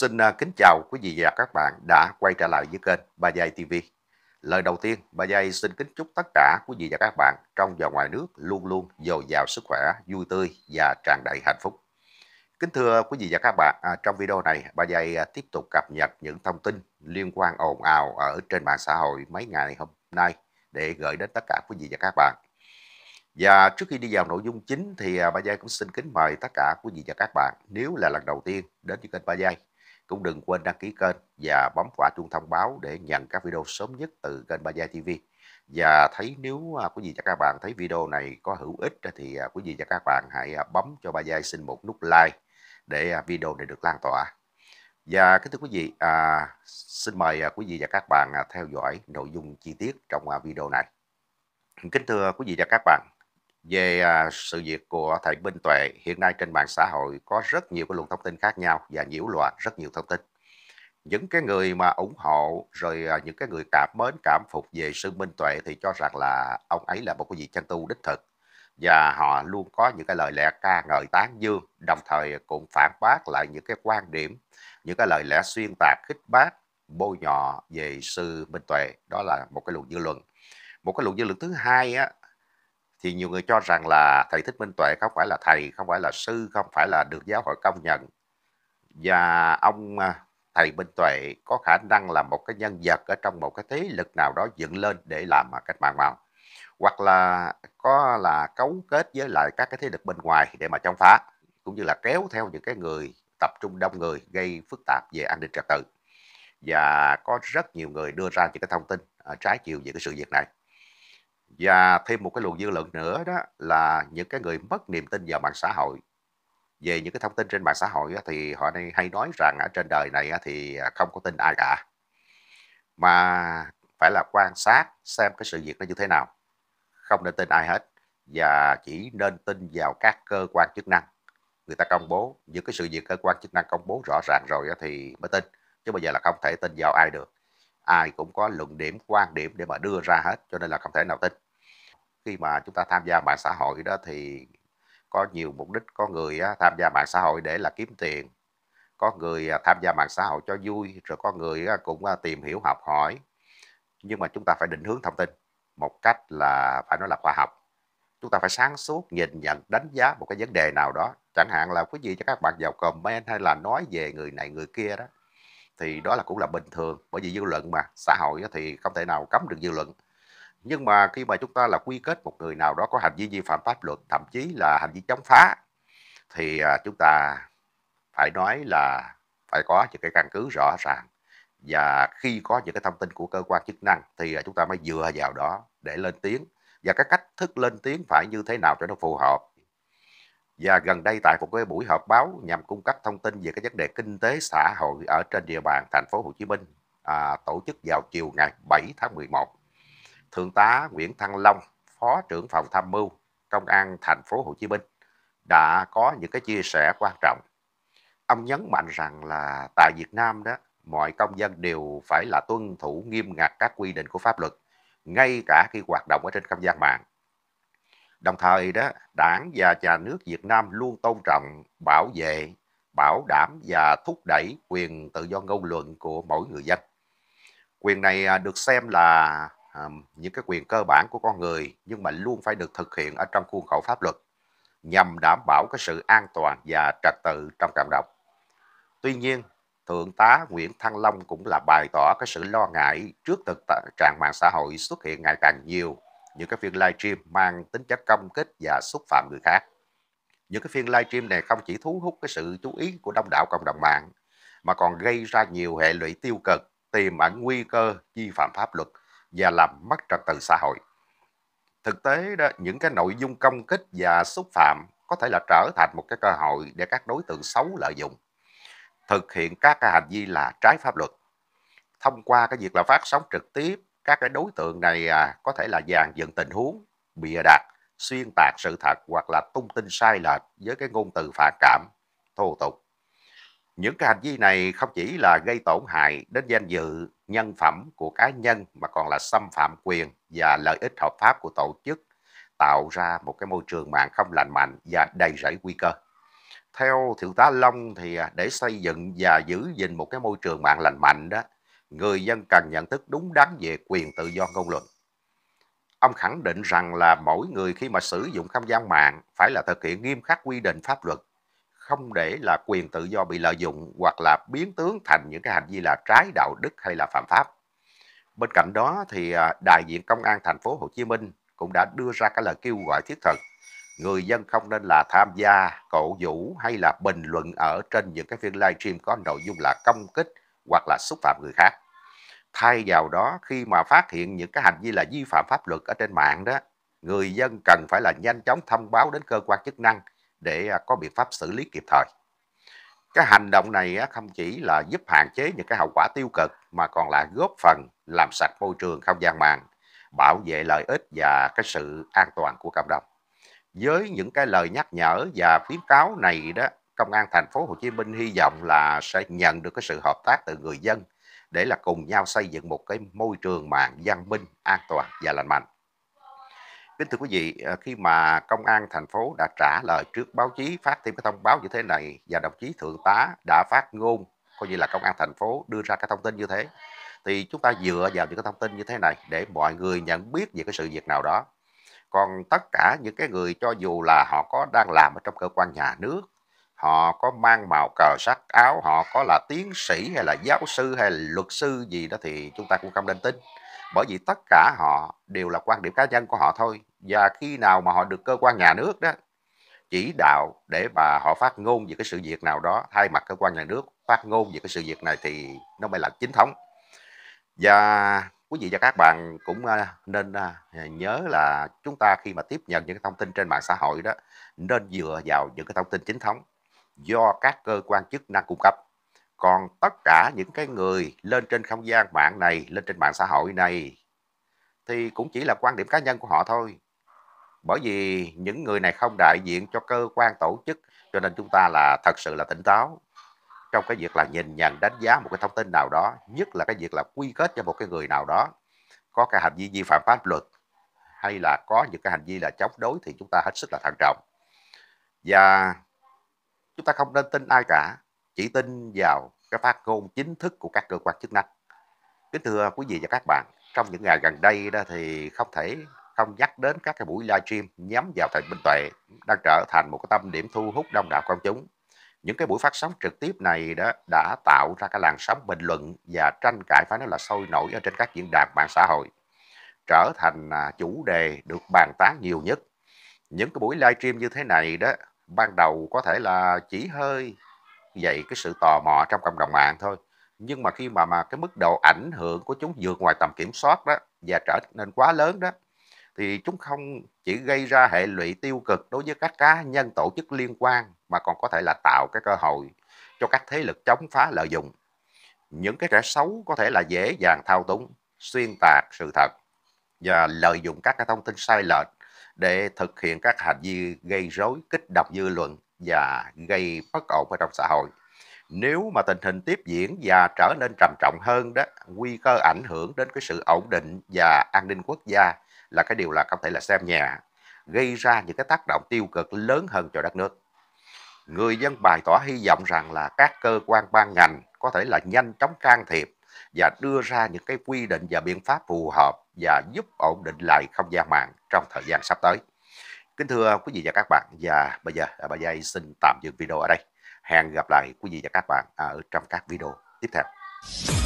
Xin à, kính chào quý vị và các bạn đã quay trở lại với kênh bà Giai TV. Lời đầu tiên, bà Giai xin kính chúc tất cả quý vị và các bạn trong và ngoài nước luôn luôn dồi dào sức khỏe, vui tươi và tràn đầy hạnh phúc. Kính thưa quý vị và các bạn, à, trong video này, bà Giai à, tiếp tục cập nhật những thông tin liên quan ồn ào ở trên mạng xã hội mấy ngày hôm nay để gửi đến tất cả quý vị và các bạn. Và trước khi đi vào nội dung chính thì bà Giai cũng xin kính mời tất cả quý vị và các bạn nếu là lần đầu tiên đến với kênh bà Giai cũng đừng quên đăng ký kênh và bấm quả chuông thông báo để nhận các video sớm nhất từ kênh Ba Gia TV. Và thấy nếu à, quý vị và các bạn thấy video này có hữu ích thì à, quý vị và các bạn hãy à, bấm cho Ba Gia xin một nút like để video này được lan tỏa. Và kính thưa quý vị, à, xin mời quý vị và các bạn theo dõi nội dung chi tiết trong video này. Kính thưa quý vị và các bạn, về à, sự việc của thầy Minh Tuệ hiện nay trên mạng xã hội có rất nhiều cái luồng thông tin khác nhau và nhiễu loạn rất nhiều thông tin những cái người mà ủng hộ rồi à, những cái người cảm mến cảm phục về sư Minh Tuệ thì cho rằng là ông ấy là một cái vị chân tu đích thực và họ luôn có những cái lời lẽ ca ngợi tán dương đồng thời cũng phản bác lại những cái quan điểm những cái lời lẽ xuyên tạc khích bác bôi nhọ về sư Minh Tuệ đó là một cái luồng dư luận một cái luồng dư luận thứ hai á, thì nhiều người cho rằng là thầy thích minh tuệ không phải là thầy không phải là sư không phải là được giáo hội công nhận và ông à, thầy minh tuệ có khả năng là một cái nhân vật ở trong một cái thế lực nào đó dựng lên để làm cách mạng màu hoặc là có là cấu kết với lại các cái thế lực bên ngoài để mà chống phá cũng như là kéo theo những cái người tập trung đông người gây phức tạp về an ninh trật tự và có rất nhiều người đưa ra những cái thông tin à, trái chiều về cái sự việc này và thêm một cái luồng dư luận nữa đó là những cái người mất niềm tin vào mạng xã hội về những cái thông tin trên mạng xã hội thì họ hay nói rằng ở trên đời này thì không có tin ai cả mà phải là quan sát xem cái sự việc nó như thế nào không nên tin ai hết và chỉ nên tin vào các cơ quan chức năng người ta công bố những cái sự việc cơ quan chức năng công bố rõ ràng rồi thì mới tin chứ bây giờ là không thể tin vào ai được ai cũng có luận điểm quan điểm để mà đưa ra hết cho nên là không thể nào tin khi mà chúng ta tham gia mạng xã hội đó thì có nhiều mục đích có người tham gia mạng xã hội để là kiếm tiền có người à, tham gia mạng xã hội cho vui rồi có người cũng à, tìm hiểu học hỏi nhưng mà chúng ta phải định hướng thông tin một cách là phải nói là khoa học chúng ta phải sáng suốt nhìn nhận đánh giá một cái vấn đề nào đó chẳng hạn là quý vị cho các bạn vào comment hay là nói về người này người kia đó thì đó là cũng là bình thường bởi vì dư luận mà xã hội thì không thể nào cấm được dư luận nhưng mà khi mà chúng ta là quy kết một người nào đó có hành vi vi phạm pháp luật thậm chí là hành vi chống phá thì à, chúng ta phải nói là phải có những cái căn cứ rõ ràng và khi có những cái thông tin của cơ quan chức năng thì à, chúng ta mới dựa vào đó để lên tiếng và cái cách thức lên tiếng phải như thế nào cho nó phù hợp và gần đây tại một cái buổi họp báo nhằm cung cấp thông tin về cái vấn đề kinh tế xã hội ở trên địa bàn thành phố Hồ Chí Minh à, tổ chức vào chiều ngày 7 tháng 11. Thượng tá Nguyễn Thăng Long, Phó trưởng phòng tham mưu Công an thành phố Hồ Chí Minh đã có những cái chia sẻ quan trọng. Ông nhấn mạnh rằng là tại Việt Nam đó, mọi công dân đều phải là tuân thủ nghiêm ngặt các quy định của pháp luật, ngay cả khi hoạt động ở trên không gian mạng Đồng thời đó, đảng và nhà nước Việt Nam luôn tôn trọng, bảo vệ, bảo đảm và thúc đẩy quyền tự do ngôn luận của mỗi người dân. Quyền này à, được xem là à, những cái quyền cơ bản của con người nhưng mà luôn phải được thực hiện ở trong khuôn khổ pháp luật nhằm đảm bảo cái sự an toàn và trật tự trong cộng đồng. Tuy nhiên, Thượng tá Nguyễn Thăng Long cũng là bày tỏ cái sự lo ngại trước thực trạng mạng xã hội xuất hiện ngày càng nhiều những cái phiên live stream mang tính chất công kích và xúc phạm người khác. Những cái phiên live stream này không chỉ thu hút cái sự chú ý của đông đảo cộng đồng mạng mà còn gây ra nhiều hệ lụy tiêu cực, tiềm ẩn nguy cơ vi phạm pháp luật và làm mất trật tự xã hội. Thực tế đó, những cái nội dung công kích và xúc phạm có thể là trở thành một cái cơ hội để các đối tượng xấu lợi dụng thực hiện các cái hành vi là trái pháp luật thông qua cái việc là phát sóng trực tiếp các cái đối tượng này à, có thể là dàn dựng tình huống bịa đặt xuyên tạc sự thật hoặc là tung tin sai lệch với cái ngôn từ phản cảm thô tục những cái hành vi này không chỉ là gây tổn hại đến danh dự nhân phẩm của cá nhân mà còn là xâm phạm quyền và lợi ích hợp pháp của tổ chức tạo ra một cái môi trường mạng không lành mạnh và đầy rẫy nguy cơ theo thượng tá long thì à, để xây dựng và giữ gìn một cái môi trường mạng lành mạnh đó người dân cần nhận thức đúng đắn về quyền tự do ngôn luận. Ông khẳng định rằng là mỗi người khi mà sử dụng không gian mạng phải là thực hiện nghiêm khắc quy định pháp luật, không để là quyền tự do bị lợi dụng hoặc là biến tướng thành những cái hành vi là trái đạo đức hay là phạm pháp. Bên cạnh đó thì à, đại diện công an thành phố Hồ Chí Minh cũng đã đưa ra cái lời kêu gọi thiết thực người dân không nên là tham gia cổ vũ hay là bình luận ở trên những cái phiên livestream có nội dung là công kích hoặc là xúc phạm người khác thay vào đó khi mà phát hiện những cái hành vi là vi phạm pháp luật ở trên mạng đó người dân cần phải là nhanh chóng thông báo đến cơ quan chức năng để à, có biện pháp xử lý kịp thời cái hành động này không chỉ là giúp hạn chế những cái hậu quả tiêu cực mà còn là góp phần làm sạch môi trường không gian mạng bảo vệ lợi ích và cái sự an toàn của cộng đồng với những cái lời nhắc nhở và khuyến cáo này đó công an thành phố Hồ Chí Minh hy vọng là sẽ nhận được cái sự hợp tác từ người dân để là cùng nhau xây dựng một cái môi trường mạng văn minh, an toàn và lành mạnh. Kính thưa quý vị, ờ, khi mà công an thành phố đã trả lời trước báo chí phát thêm cái thông báo như thế này và đồng chí thượng tá đã phát ngôn coi như là công an thành phố đưa ra cái thông tin như thế thì chúng ta dựa vào những cái thông tin như thế này để mọi người nhận biết về cái sự việc nào đó còn tất cả những cái người cho dù là họ có đang làm ở trong cơ quan nhà nước họ có mang màu cờ sắc áo họ có là tiến sĩ hay là giáo sư hay là luật sư gì đó thì chúng ta cũng không nên tin bởi vì tất cả họ đều là quan điểm cá nhân của họ thôi và khi nào mà họ được cơ quan nhà nước đó chỉ đạo để mà họ phát ngôn về cái sự việc nào đó thay mặt cơ quan nhà nước phát ngôn về cái sự việc này thì nó mới là chính thống và quý vị và các bạn cũng ờ, nên ờ, nhớ là chúng ta khi mà tiếp nhận những cái thông tin trên mạng xã hội đó nên dựa vào những cái thông tin chính thống do các cơ quan chức năng cung cấp. Còn tất cả những cái người lên trên không gian mạng này, lên trên mạng xã hội này thì cũng chỉ là quan điểm cá nhân của họ thôi. Bởi vì những người này không đại diện cho cơ quan tổ chức cho nên chúng ta là thật sự là tỉnh táo trong cái việc là nhìn nhận đánh giá một cái thông tin nào đó, nhất là cái việc là quy kết cho một cái người nào đó có cái hành vi vi phạm pháp luật hay là có những cái hành vi là chống đối thì chúng ta hết sức là thận trọng. Và chúng ta không nên tin ai cả chỉ tin vào cái phát ngôn chính thức của các cơ quan chức năng kính thưa quý vị và các bạn trong những ngày gần đây đó thì không thể không nhắc đến các cái buổi livestream nhắm vào thầy Minh Tuệ đang trở thành một cái tâm điểm thu hút đông đảo công chúng. Những cái buổi phát sóng trực tiếp này đó đã tạo ra cái làn sóng bình luận và tranh cãi phải nói là sôi nổi ở trên các diễn đàn mạng xã hội, trở thành à, chủ đề được bàn tán nhiều nhất. Những cái buổi livestream như thế này đó ban đầu có thể là chỉ hơi dậy cái sự tò mò trong cộng đồng mạng thôi nhưng mà khi mà mà cái mức độ ảnh hưởng của chúng vượt ngoài tầm kiểm soát đó và trở nên quá lớn đó thì chúng không chỉ gây ra hệ lụy tiêu cực đối với các cá nhân tổ chức liên quan mà còn có thể là tạo cái cơ hội cho các thế lực chống phá lợi dụng những cái kẻ xấu có thể là dễ dàng thao túng xuyên tạc sự thật và lợi dụng các cái thông tin sai lệch để thực hiện các hành vi gây rối, kích động dư luận và gây bất ổn ở trong xã hội. Nếu mà tình hình tiếp diễn và trở nên trầm trọng hơn đó, nguy cơ ảnh hưởng đến cái sự ổn định và an ninh quốc gia là cái điều là không thể là xem nhẹ, gây ra những cái tác động tiêu cực lớn hơn cho đất nước. Người dân bày tỏ hy vọng rằng là các cơ quan ban ngành có thể là nhanh chóng can thiệp và đưa ra những cái quy định và biện pháp phù hợp và giúp ổn định lại không gian mạng trong thời gian sắp tới. Kính thưa quý vị và các bạn và bây giờ à, bà Giai xin tạm dừng video ở đây. Hẹn gặp lại quý vị và các bạn ở trong các video tiếp theo.